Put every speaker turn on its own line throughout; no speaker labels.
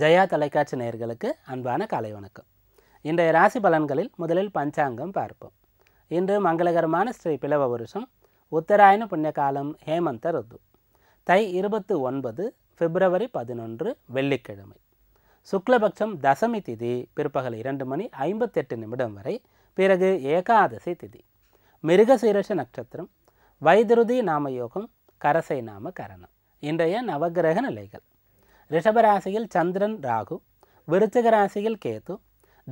ஜெயா தொலைக்காட்சி நேயர்களுக்கு அன்பான காலை வணக்கம் இன்றைய ராசி பலன்களில் முதலில் பஞ்சாங்கம் பார்ப்போம் இன்று மங்களகரமான ஸ்ரீ பிளவ வருஷம் உத்தராயண புண்ணிய காலம் ஹேமந்த ருத்து தை இருபத்து ஒன்பது பிப்ரவரி பதினொன்று வெள்ளிக்கிழமை சுக்லபக்ஷம் தசமி திதி பிற்பகல் இரண்டு மணி ஐம்பத்தெட்டு நிமிடம் வரை பிறகு ஏகாதசி திதி மிருகசீரஷ நட்சத்திரம் வைதுருதி நாம யோகம் கரசை நாம கரணம் இன்றைய நவகிரக நிலைகள் ரிஷபராசியில் சந்திரன் ராகு விருச்சிக ராசியில் தனு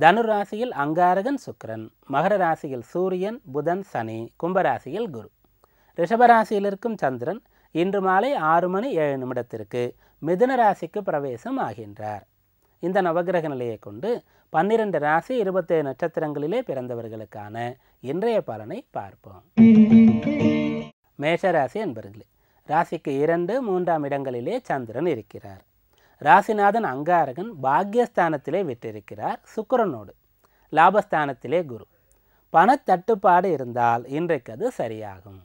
தனுராசியில் அங்காரகன் சுக்கரன் மகர ராசியில் சூரியன் புதன் சனி கும்பராசியில் குரு ரிஷபராசியில் இருக்கும் சந்திரன் இன்று மாலை ஆறு மணி ஏழு நிமிடத்திற்கு மிதுன ராசிக்கு பிரவேசம் ஆகின்றார் இந்த நவகிரக நிலையை கொண்டு பன்னிரண்டு ராசி இருபத்தேழு நட்சத்திரங்களிலே பிறந்தவர்களுக்கான இன்றைய பலனை பார்ப்போம் மேஷராசி என்பர்களே ராசிக்கு இரண்டு மூன்றாம் இடங்களிலே சந்திரன் இருக்கிறார் ராசிநாதன் அங்காரகன் பாக்யஸ்தானத்திலே விட்டிருக்கிறார் சுக்கரனோடு லாபஸ்தானத்திலே குரு பணத்தட்டுப்பாடு இருந்தால் இன்றைக்கு அது சரியாகும்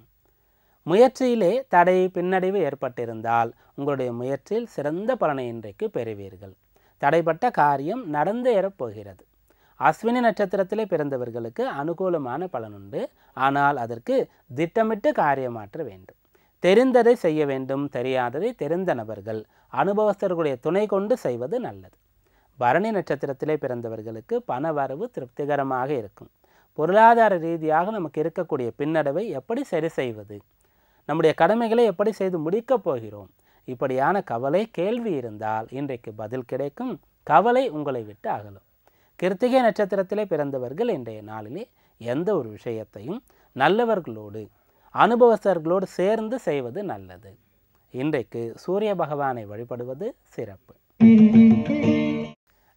முயற்சியிலே தடை பின்னடைவு ஏற்பட்டிருந்தால் உங்களுடைய முயற்சியில் சிறந்த பலனை இன்றைக்கு பெறுவீர்கள் தடைப்பட்ட காரியம் நடந்து ஏறப்போகிறது அஸ்வினி நட்சத்திரத்திலே பிறந்தவர்களுக்கு அனுகூலமான பலனுண்டு ஆனால் அதற்கு திட்டமிட்டு காரியமாற்ற வேண்டும் தெரிந்ததை செய்ய வேண்டும் தெரியாததை தெரிந்த நபர்கள் அனுபவஸ்தர்களுடைய துணை கொண்டு செய்வது நல்லது பரணி நட்சத்திரத்திலே பிறந்தவர்களுக்கு பண வரவு திருப்திகரமாக இருக்கும் பொருளாதார ரீதியாக நமக்கு இருக்கக்கூடிய பின்னடைவை எப்படி சரி செய்வது நம்முடைய கடமைகளை எப்படி செய்து முடிக்கப் போகிறோம் இப்படியான கவலை கேள்வி இருந்தால் இன்றைக்கு பதில் கிடைக்கும் கவலை உங்களை விட்டு அகலும் கிருத்திகை நட்சத்திரத்திலே பிறந்தவர்கள் இன்றைய நாளிலே எந்த ஒரு விஷயத்தையும் நல்லவர்களோடு அனுபவஸ்தர்களோடு சேர்ந்து செய்வது நல்லது இன்றைக்கு சூரிய பகவானை வழிபடுவது சிறப்பு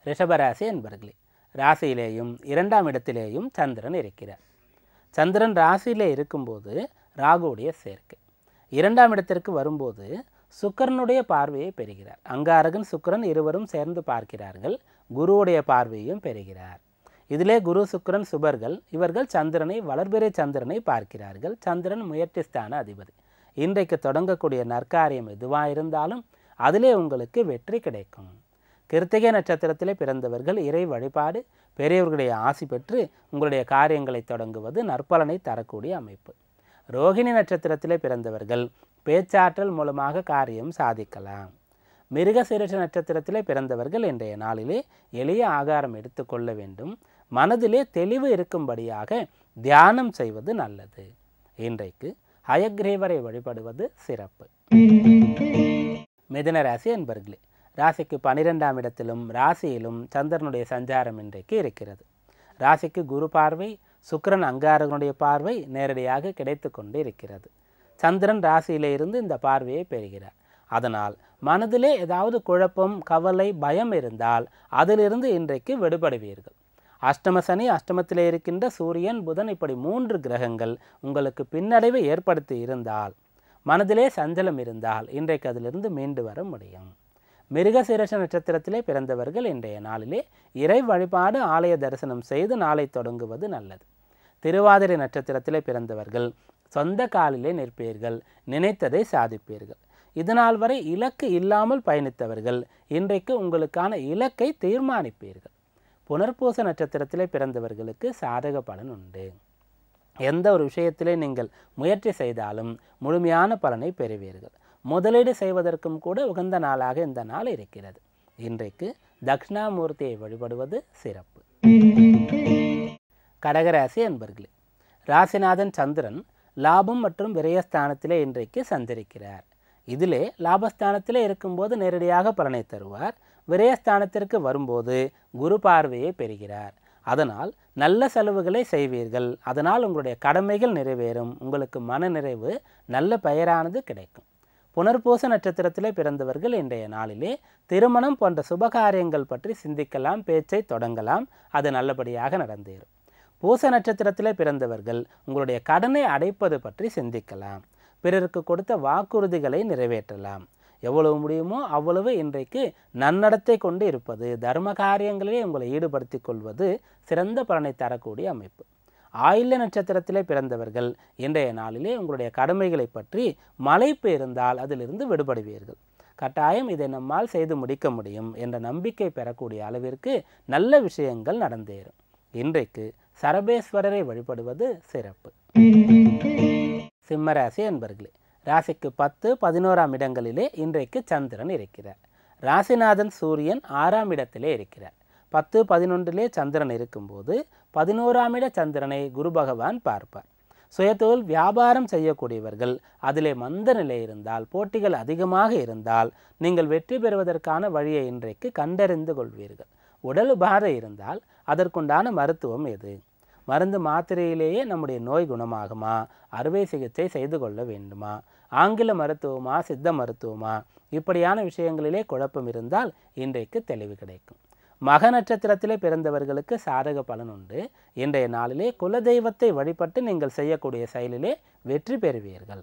ரிஷபராசி என்பர்களே ராசியிலேயும் இரண்டாம் இடத்திலேயும் சந்திரன் இருக்கிறார் சந்திரன் ராசியிலே இருக்கும்போது ராகுடைய சேர்க்கை இரண்டாம் இடத்திற்கு வரும்போது சுக்கரனுடைய பார்வையை பெறுகிறார் அங்காரகன் சுக்கரன் இருவரும் சேர்ந்து பார்க்கிறார்கள் குருவுடைய பார்வையும் பெறுகிறார் இதிலே குரு சுக்கரன் சுபர்கள் இவர்கள் சந்திரனை வளர்பிறை சந்திரனை பார்க்கிறார்கள் சந்திரன் முயற்சிஸ்தான அதிபதி இன்றைக்கு தொடங்கக்கூடிய நற்காரியம் எதுவாக இருந்தாலும் அதிலே உங்களுக்கு வெற்றி கிடைக்கும் கிருத்திகை நட்சத்திரத்திலே பிறந்தவர்கள் இறை வழிபாடு பெரியவர்களுடைய ஆசி பெற்று உங்களுடைய காரியங்களை தொடங்குவது நற்பலனை தரக்கூடிய அமைப்பு ரோகிணி நட்சத்திரத்திலே பிறந்தவர்கள் பேச்சாற்றல் மூலமாக காரியம் சாதிக்கலாம் மிருக மிருகசீரட்ச நட்சத்திரத்திலே பிறந்தவர்கள் இன்றைய நாளிலே எளிய ஆகாரம் எடுத்துக்கொள்ள வேண்டும் மனதிலே தெளிவு இருக்கும்படியாக தியானம் செய்வது நல்லது இன்றைக்கு அயக்ரேவரை வழிபடுவது சிறப்பு மிதன ராசி என்பர்களே ராசிக்கு பனிரெண்டாம் இடத்திலும் ராசியிலும் சந்திரனுடைய சஞ்சாரம் இன்றைக்கு இருக்கிறது ராசிக்கு குரு பார்வை சுக்கரன் அங்காரகனுடைய பார்வை நேரடியாக கிடைத்து கொண்டு இருக்கிறது சந்திரன் ராசியிலே இருந்து இந்த பார்வையை பெறுகிறார் அதனால் மனதிலே ஏதாவது குழப்பம் கவலை பயம் இருந்தால் அதிலிருந்து இன்றைக்கு விடுபடுவீர்கள் அஷ்டம சனி அஷ்டமத்தில் இருக்கின்ற சூரியன் புதன் இப்படி மூன்று கிரகங்கள் உங்களுக்கு பின்னடைவை ஏற்படுத்தி இருந்தால் மனதிலே சஞ்சலம் இருந்தால் இன்றைக்கு அதிலிருந்து மீண்டு வர முடியும் மிருகசீரஷ நட்சத்திரத்திலே பிறந்தவர்கள் இன்றைய நாளிலே இறை வழிபாடு ஆலய தரிசனம் செய்து நாளை தொடங்குவது நல்லது திருவாதிரை நட்சத்திரத்திலே பிறந்தவர்கள் சொந்த காலிலே நிற்பீர்கள் நினைத்ததை சாதிப்பீர்கள் இதனால் வரை இலக்கு இல்லாமல் பயணித்தவர்கள் இன்றைக்கு உங்களுக்கான இலக்கை தீர்மானிப்பீர்கள் புனர்பூச நட்சத்திரத்தில் பிறந்தவர்களுக்கு சாதக பலன் உண்டு எந்த ஒரு விஷயத்திலே நீங்கள் முயற்சி செய்தாலும் முழுமையான பலனை பெறுவீர்கள் முதலீடு செய்வதற்கும் கூட உகந்த நாளாக இந்த நாள் இருக்கிறது இன்றைக்கு தக்ஷணாமூர்த்தியை வழிபடுவது சிறப்பு கடகராசி என்பர்களே ராசிநாதன் சந்திரன் லாபம் மற்றும் விரயஸ்தானத்திலே இன்றைக்கு சஞ்சரிக்கிறார் இதிலே லாபஸ்தானத்திலே இருக்கும்போது நேரடியாக பலனை தருவார் விரயஸ்தானத்திற்கு வரும்போது குரு பார்வையை பெறுகிறார் அதனால் நல்ல செலவுகளை செய்வீர்கள் அதனால் உங்களுடைய கடமைகள் நிறைவேறும் உங்களுக்கு மன நிறைவு நல்ல பெயரானது கிடைக்கும் புனர்பூச நட்சத்திரத்திலே பிறந்தவர்கள் இன்றைய நாளிலே திருமணம் போன்ற சுபகாரியங்கள் பற்றி சிந்திக்கலாம் பேச்சை தொடங்கலாம் அது நல்லபடியாக நடந்தேறும் பூச நட்சத்திரத்திலே பிறந்தவர்கள் உங்களுடைய கடனை அடைப்பது பற்றி சிந்திக்கலாம் பிறருக்கு கொடுத்த வாக்குறுதிகளை நிறைவேற்றலாம் எவ்வளவு முடியுமோ அவ்வளவு இன்றைக்கு நன்னடத்தை கொண்டு இருப்பது தர்ம காரியங்களிலே உங்களை ஈடுபடுத்தி கொள்வது சிறந்த பலனை தரக்கூடிய அமைப்பு ஆயில்ய நட்சத்திரத்திலே பிறந்தவர்கள் இன்றைய நாளிலே உங்களுடைய கடமைகளை பற்றி மழை பெயர்ந்தால் அதிலிருந்து விடுபடுவீர்கள் கட்டாயம் இதை நம்மால் செய்து முடிக்க முடியும் என்ற நம்பிக்கை பெறக்கூடிய அளவிற்கு நல்ல விஷயங்கள் நடந்தேறும் இன்றைக்கு சரபேஸ்வரரை வழிபடுவது சிறப்பு சிம்மராசி அன்பர்களே ராசிக்கு பத்து பதினோராம் இடங்களிலே இன்றைக்கு சந்திரன் இருக்கிறார் ராசிநாதன் சூரியன் ஆறாம் இடத்திலே இருக்கிறார் பத்து பதினொன்றிலே சந்திரன் இருக்கும்போது பதினோராம் இட சந்திரனை குரு பகவான் பார்ப்பார் சுயத்தொழில் வியாபாரம் செய்யக்கூடியவர்கள் அதிலே மந்த நிலை இருந்தால் போட்டிகள் அதிகமாக இருந்தால் நீங்கள் வெற்றி பெறுவதற்கான வழியை இன்றைக்கு கண்டறிந்து கொள்வீர்கள் உடல் உபாதை இருந்தால் அதற்குண்டான மருத்துவம் எது மருந்து மாத்திரையிலேயே நம்முடைய நோய் குணமாகுமா அறுவை சிகிச்சை செய்து கொள்ள வேண்டுமா ஆங்கில மருத்துவமா சித்த மருத்துவமா இப்படியான விஷயங்களிலே குழப்பம் இருந்தால் இன்றைக்கு தெளிவு கிடைக்கும் மக நட்சத்திரத்திலே பிறந்தவர்களுக்கு சாதக பலன் உண்டு இன்றைய நாளிலே குலதெய்வத்தை வழிபட்டு நீங்கள் செய்யக்கூடிய செயலிலே வெற்றி பெறுவீர்கள்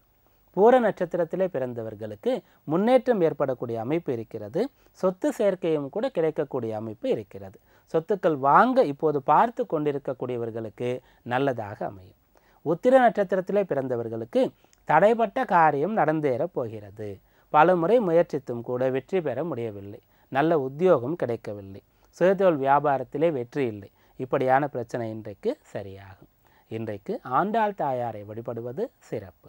பூர நட்சத்திரத்திலே பிறந்தவர்களுக்கு முன்னேற்றம் ஏற்படக்கூடிய அமைப்பு இருக்கிறது சொத்து சேர்க்கையும் கூட கிடைக்கக்கூடிய அமைப்பு இருக்கிறது சொத்துக்கள் வாங்க இப்போது பார்த்து கொண்டிருக்கக்கூடியவர்களுக்கு நல்லதாக அமையும் உத்திர நட்சத்திரத்திலே பிறந்தவர்களுக்கு தடைப்பட்ட காரியம் நடந்தேறப் போகிறது பலமுறை முயற்சித்தும் கூட வெற்றி பெற முடியவில்லை நல்ல உத்தியோகம் கிடைக்கவில்லை சுயதொழில் வியாபாரத்திலே வெற்றி இல்லை இப்படியான பிரச்சனை இன்றைக்கு சரியாகும் இன்றைக்கு ஆண்டாள் தாயாரை வழிபடுவது சிறப்பு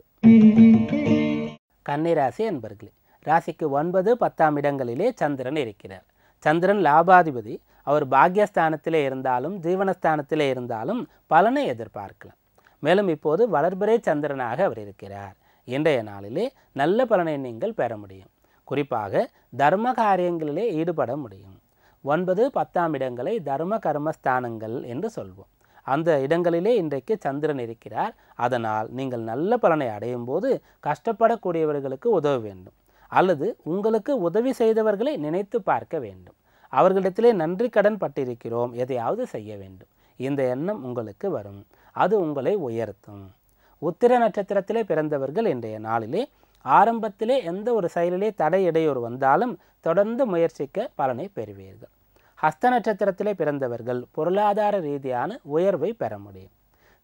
கன்னிராசி என்பர்களே ராசிக்கு ஒன்பது பத்தாம் இடங்களிலே சந்திரன் இருக்கிறார் சந்திரன் லாபாதிபதி அவர் பாக்யஸ்தானத்திலே இருந்தாலும் ஜீவனஸ்தானத்திலே இருந்தாலும் பலனை எதிர்பார்க்கலாம் மேலும் இப்போது வளர்பிறை சந்திரனாக அவர் இருக்கிறார் இன்றைய நாளிலே நல்ல பலனை நீங்கள் பெற முடியும் குறிப்பாக தர்ம காரியங்களிலே ஈடுபட முடியும் ஒன்பது பத்தாம் இடங்களை தர்ம கர்ம ஸ்தானங்கள் என்று சொல்வோம் அந்த இடங்களிலே இன்றைக்கு சந்திரன் இருக்கிறார் அதனால் நீங்கள் நல்ல பலனை அடையும் போது கஷ்டப்படக்கூடியவர்களுக்கு உதவ வேண்டும் அல்லது உங்களுக்கு உதவி செய்தவர்களை நினைத்து பார்க்க வேண்டும் அவர்களிடத்திலே நன்றி கடன் பட்டிருக்கிறோம் எதையாவது செய்ய வேண்டும் இந்த எண்ணம் உங்களுக்கு வரும் அது உங்களை உயர்த்தும் உத்திர நட்சத்திரத்திலே பிறந்தவர்கள் இன்றைய நாளிலே ஆரம்பத்திலே எந்த ஒரு செயலிலே தடை இடையூறு வந்தாலும் தொடர்ந்து முயற்சிக்க பலனை பெறுவீர்கள் ஹஸ்த நட்சத்திரத்திலே பிறந்தவர்கள் பொருளாதார ரீதியான உயர்வை பெற முடியும்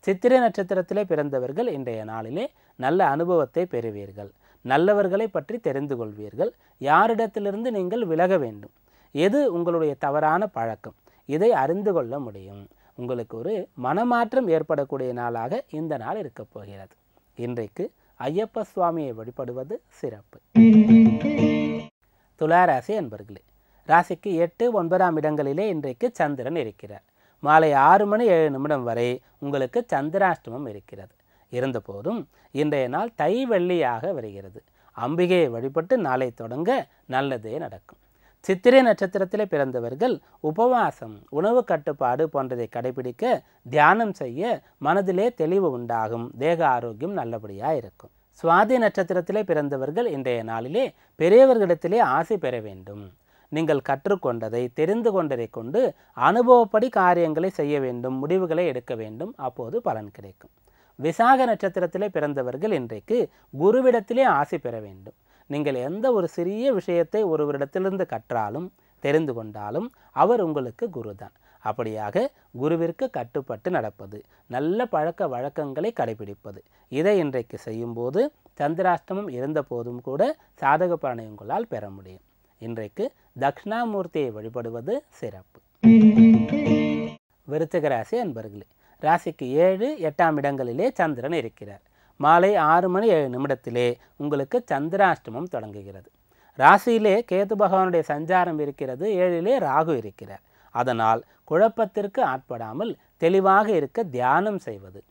சித்திரை நட்சத்திரத்திலே பிறந்தவர்கள் இன்றைய நாளிலே நல்ல அனுபவத்தை பெறுவீர்கள் நல்லவர்களை பற்றி தெரிந்து கொள்வீர்கள் யாரிடத்திலிருந்து நீங்கள் விலக வேண்டும் எது உங்களுடைய தவறான பழக்கம் இதை அறிந்து கொள்ள முடியும் உங்களுக்கு ஒரு மனமாற்றம் ஏற்படக்கூடிய நாளாக இந்த நாள் இருக்கப் போகிறது இன்றைக்கு ஐயப்ப சுவாமியை வழிபடுவது சிறப்பு துளாராசி என்பர்களே ராசிக்கு எட்டு ஒன்பதாம் இடங்களிலே இன்றைக்கு சந்திரன் இருக்கிறார் மாலை ஆறு மணி ஏழு நிமிடம் வரை உங்களுக்கு சந்திராஷ்டமம் இருக்கிறது இருந்தபோதும் இன்றைய நாள் தை வெள்ளியாக வருகிறது அம்பிகையை வழிபட்டு நாளை தொடங்க நல்லதே நடக்கும் சித்திரை நட்சத்திரத்திலே பிறந்தவர்கள் உபவாசம் உணவு கட்டுப்பாடு போன்றதை கடைபிடிக்க தியானம் செய்ய மனதிலே தெளிவு உண்டாகும் தேக ஆரோக்கியம் நல்லபடியாக இருக்கும் சுவாதி நட்சத்திரத்திலே பிறந்தவர்கள் இன்றைய நாளிலே பெரியவர்களிடத்திலே ஆசை பெற வேண்டும் நீங்கள் கற்றுக்கொண்டதை தெரிந்து கொண்டதை கொண்டு அனுபவப்படி காரியங்களை செய்ய வேண்டும் முடிவுகளை எடுக்க வேண்டும் அப்போது பலன் கிடைக்கும் விசாக நட்சத்திரத்திலே பிறந்தவர்கள் இன்றைக்கு குருவிடத்திலே ஆசை பெற வேண்டும் நீங்கள் எந்த ஒரு சிறிய விஷயத்தை ஒருவரிடத்திலிருந்து கற்றாலும் தெரிந்து கொண்டாலும் அவர் உங்களுக்கு குரு அப்படியாக குருவிற்கு கட்டுப்பட்டு நடப்பது நல்ல பழக்க வழக்கங்களை கடைபிடிப்பது இதை இன்றைக்கு செய்யும்போது சந்திராஷ்டமம் இருந்த போதும் கூட சாதக பலனை உங்களால் பெற முடியும் இன்றைக்கு தக்ஷணாமூர்த்தியை வழிபடுவது சிறப்பு விருச்சக ராசி அன்பர்களே ராசிக்கு ஏழு எட்டாம் இடங்களிலே சந்திரன் இருக்கிறார் மாலை ஆறு மணி ஏழு நிமிடத்திலே உங்களுக்கு சந்திராஷ்டமம் தொடங்குகிறது ராசியிலே கேது பகவானுடைய சஞ்சாரம் இருக்கிறது ஏழிலே ராகு இருக்கிறார் அதனால் குழப்பத்திற்கு ஆட்படாமல் தெளிவாக இருக்க தியானம் செய்வது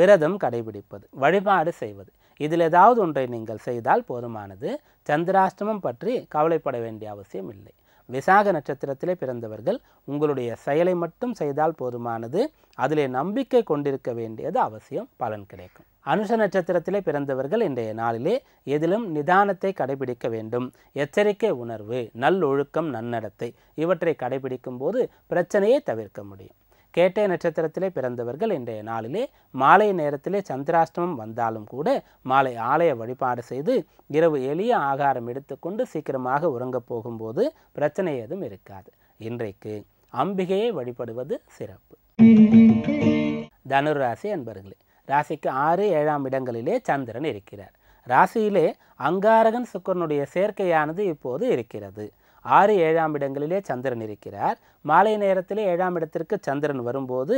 விரதம் கடைபிடிப்பது வழிபாடு செய்வது இதில் ஏதாவது ஒன்றை நீங்கள் செய்தால் போதுமானது சந்திராஷ்டமம் பற்றி கவலைப்பட வேண்டிய அவசியம் இல்லை விசாக நட்சத்திரத்திலே பிறந்தவர்கள் உங்களுடைய செயலை மட்டும் செய்தால் போதுமானது அதிலே நம்பிக்கை கொண்டிருக்க வேண்டியது அவசியம் பலன் கிடைக்கும் அனுஷ நட்சத்திரத்திலே பிறந்தவர்கள் இன்றைய நாளிலே எதிலும் நிதானத்தை கடைபிடிக்க வேண்டும் எச்சரிக்கை உணர்வு நல்லொழுக்கம் நன்னடத்தை இவற்றை கடைபிடிக்கும் போது பிரச்சனையை தவிர்க்க முடியும் கேட்டை நட்சத்திரத்திலே பிறந்தவர்கள் இன்றைய நாளிலே மாலை நேரத்திலே சந்திராஷ்டமம் வந்தாலும் கூட மாலை ஆலய வழிபாடு செய்து இரவு எளிய ஆகாரம் எடுத்துக்கொண்டு சீக்கிரமாக உறங்கப் போகும்போது பிரச்சனை எதுவும் இருக்காது இன்றைக்கு அம்பிகையை வழிபடுவது சிறப்பு தனுராசி அன்பர்களே ராசிக்கு ஆறு ஏழாம் இடங்களிலே சந்திரன் இருக்கிறார் ராசியிலே அங்காரகன் சுக்கரனுடைய சேர்க்கையானது இப்போது இருக்கிறது ஆறு ஏழாம் இடங்களிலே சந்திரன் இருக்கிறார் மாலை நேரத்திலே ஏழாம் இடத்திற்கு சந்திரன் வரும்போது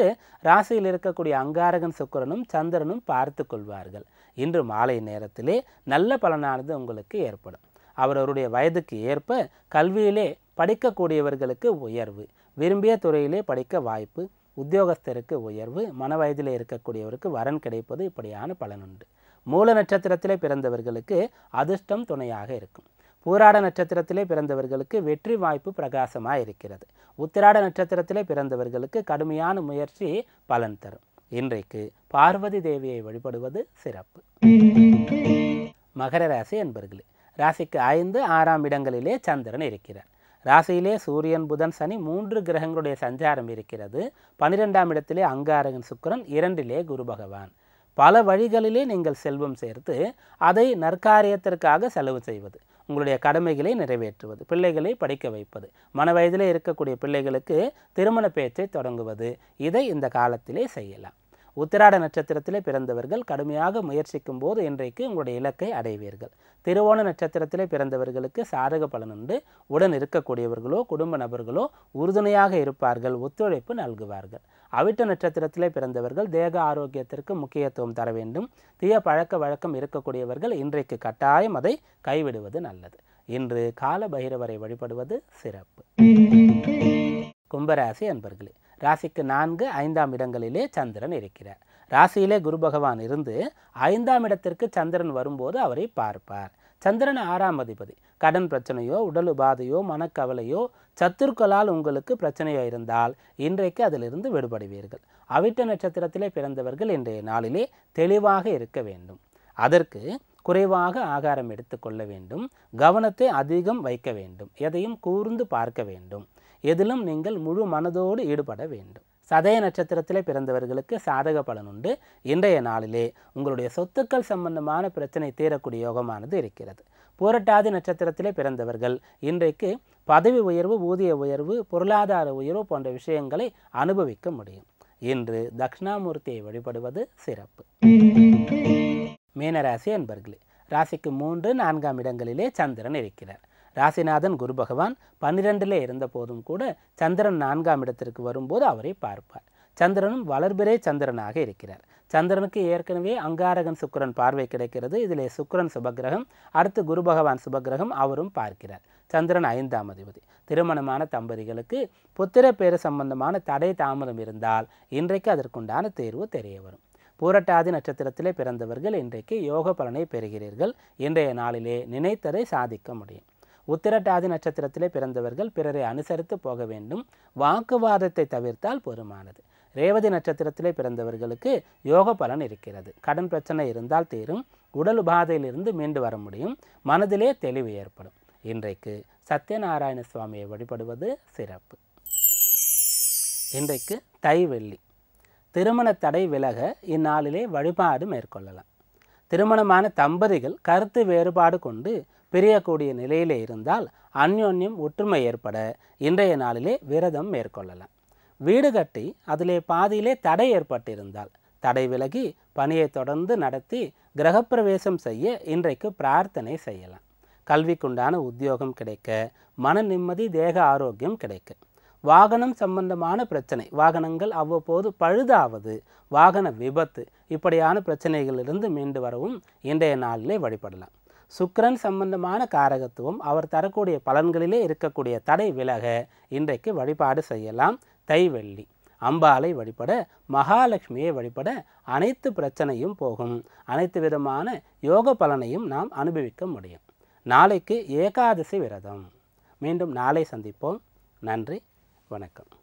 ராசியில் இருக்கக்கூடிய அங்காரகன் சுக்கரனும் சந்திரனும் பார்த்து கொள்வார்கள் இன்று மாலை நேரத்திலே நல்ல பலனானது உங்களுக்கு ஏற்படும் அவரவருடைய வயதுக்கு ஏற்ப கல்வியிலே படிக்கக்கூடியவர்களுக்கு உயர்வு விரும்பிய துறையிலே படிக்க வாய்ப்பு உத்தியோகஸ்தருக்கு உயர்வு மன வயதில் இருக்கக்கூடியவருக்கு வரன் கிடைப்பது இப்படியான பலனுண்டு மூல நட்சத்திரத்திலே பிறந்தவர்களுக்கு அதிர்ஷ்டம் துணையாக இருக்கும் பூராட நட்சத்திரத்திலே பிறந்தவர்களுக்கு வெற்றி வாய்ப்பு பிரகாசமாக இருக்கிறது உத்திராட நட்சத்திரத்திலே பிறந்தவர்களுக்கு கடுமையான முயற்சி பலன் தரும் இன்றைக்கு பார்வதி தேவியை வழிபடுவது சிறப்பு மகர ராசி என்பர்களே ராசிக்கு ஐந்து ஆறாம் இடங்களிலே சந்திரன் இருக்கிறார் ராசியிலே சூரியன் புதன் சனி மூன்று கிரகங்களுடைய சஞ்சாரம் இருக்கிறது பனிரெண்டாம் இடத்திலே அங்காரகன் சுக்கரன் இரண்டிலே குரு பகவான் பல வழிகளிலே நீங்கள் செல்வம் சேர்த்து அதை நற்காரியத்திற்காக செலவு செய்வது உங்களுடைய கடமைகளை நிறைவேற்றுவது பிள்ளைகளை படிக்க வைப்பது மன வயதிலே இருக்கக்கூடிய பிள்ளைகளுக்கு திருமண பேச்சை தொடங்குவது இதை இந்த காலத்திலே செய்யலாம் உத்திராட நட்சத்திரத்திலே பிறந்தவர்கள் கடுமையாக முயற்சிக்கும் போது இன்றைக்கு உங்களுடைய இலக்கை அடைவீர்கள் திருவோண நட்சத்திரத்திலே பிறந்தவர்களுக்கு சாதக பலன் உண்டு உடன் இருக்கக்கூடியவர்களோ குடும்ப நபர்களோ உறுதுணையாக இருப்பார்கள் ஒத்துழைப்பு நல்குவார்கள் அவிட்ட நட்சத்திரத்திலே பிறந்தவர்கள் தேக ஆரோக்கியத்திற்கு முக்கியத்துவம் தர வேண்டும் தீய பழக்க வழக்கம் இருக்கக்கூடியவர்கள் இன்றைக்கு கட்டாயம் அதை கைவிடுவது நல்லது இன்று கால பைரவரை வழிபடுவது சிறப்பு கும்பராசி அன்பர்களே ராசிக்கு நான்கு ஐந்தாம் இடங்களிலே சந்திரன் இருக்கிறார் ராசியிலே குரு பகவான் இருந்து ஐந்தாம் இடத்திற்கு சந்திரன் வரும்போது அவரை பார்ப்பார் சந்திரன் ஆறாம் அதிபதி கடன் பிரச்சனையோ உடல் உபாதையோ மனக்கவலையோ சத்துருக்களால் உங்களுக்கு பிரச்சனையோ இருந்தால் இன்றைக்கு அதிலிருந்து விடுபடுவீர்கள் அவிட்ட நட்சத்திரத்திலே பிறந்தவர்கள் இன்றைய நாளிலே தெளிவாக இருக்க வேண்டும் அதற்கு குறைவாக ஆகாரம் எடுத்துக்கொள்ள வேண்டும் கவனத்தை அதிகம் வைக்க வேண்டும் எதையும் கூர்ந்து பார்க்க வேண்டும் எதிலும் நீங்கள் முழு மனதோடு ஈடுபட வேண்டும் சதய நட்சத்திரத்தில் பிறந்தவர்களுக்கு சாதக பலன் உண்டு இன்றைய நாளிலே உங்களுடைய சொத்துக்கள் சம்பந்தமான பிரச்சனை தீரக்கூடிய யோகமானது இருக்கிறது பூரட்டாதி நட்சத்திரத்திலே பிறந்தவர்கள் இன்றைக்கு பதவி உயர்வு ஊதிய உயர்வு பொருளாதார உயர்வு போன்ற விஷயங்களை அனுபவிக்க முடியும் இன்று தக்ஷணாமூர்த்தியை வழிபடுவது சிறப்பு மீனராசி அன்பர்களே ராசிக்கு மூன்று நான்காம் இடங்களிலே சந்திரன் இருக்கிறார் ராசிநாதன் குரு பகவான் பன்னிரெண்டிலே இருந்த போதும் கூட சந்திரன் நான்காம் இடத்திற்கு வரும்போது அவரை பார்ப்பார் சந்திரனும் வளர்பிரே சந்திரனாக இருக்கிறார் சந்திரனுக்கு ஏற்கனவே அங்காரகன் சுக்கரன் பார்வை கிடைக்கிறது இதிலே சுக்கரன் சுபகிரகம் அடுத்து குரு பகவான் சுபகிரகம் அவரும் பார்க்கிறார் சந்திரன் ஐந்தாம் அதிபதி திருமணமான தம்பதிகளுக்கு புத்திர பேரு சம்பந்தமான தடை தாமதம் இருந்தால் இன்றைக்கு அதற்குண்டான தேர்வு தெரிய வரும் பூரட்டாதி நட்சத்திரத்திலே பிறந்தவர்கள் இன்றைக்கு யோக பலனை பெறுகிறீர்கள் இன்றைய நாளிலே நினைத்ததை சாதிக்க முடியும் உத்திரட்டாதி நட்சத்திரத்திலே பிறந்தவர்கள் பிறரை அனுசரித்து போக வேண்டும் வாக்குவாதத்தை தவிர்த்தால் பொறுமானது ரேவதி நட்சத்திரத்திலே பிறந்தவர்களுக்கு யோக பலன் இருக்கிறது கடன் பிரச்சனை இருந்தால் தீரும் உடல் உபாதையிலிருந்து மீண்டு வர முடியும் மனதிலே தெளிவு ஏற்படும் இன்றைக்கு சத்யநாராயண சுவாமியை வழிபடுவது சிறப்பு இன்றைக்கு தை வெள்ளி திருமண தடை விலக இந்நாளிலே வழிபாடு மேற்கொள்ளலாம் திருமணமான தம்பதிகள் கருத்து வேறுபாடு கொண்டு பிரியக்கூடிய நிலையிலே இருந்தால் அந்யோன்யம் ஒற்றுமை ஏற்பட இன்றைய நாளிலே விரதம் மேற்கொள்ளலாம் வீடு கட்டி அதிலே பாதியிலே தடை ஏற்பட்டிருந்தால் தடை விலகி பணியை தொடர்ந்து நடத்தி கிரகப்பிரவேசம் செய்ய இன்றைக்கு பிரார்த்தனை செய்யலாம் கல்விக்குண்டான உத்தியோகம் கிடைக்க மன நிம்மதி தேக ஆரோக்கியம் கிடைக்க வாகனம் சம்பந்தமான பிரச்சனை வாகனங்கள் அவ்வப்போது பழுதாவது வாகன விபத்து இப்படியான பிரச்சனைகளிலிருந்து மீண்டு வரவும் இன்றைய நாளிலே வழிபடலாம் சுக்கரன் சம்பந்தமான காரகத்துவம் அவர் தரக்கூடிய பலன்களிலே இருக்கக்கூடிய தடை விலக இன்றைக்கு வழிபாடு செய்யலாம் தைவெள்ளி அம்பாலை வழிபட மகாலட்சுமியை வழிபட அனைத்து பிரச்சனையும் போகும் அனைத்து விதமான யோக பலனையும் நாம் அனுபவிக்க முடியும் நாளைக்கு ஏகாதசி விரதம் மீண்டும் நாளை சந்திப்போம் நன்றி வணக்கம்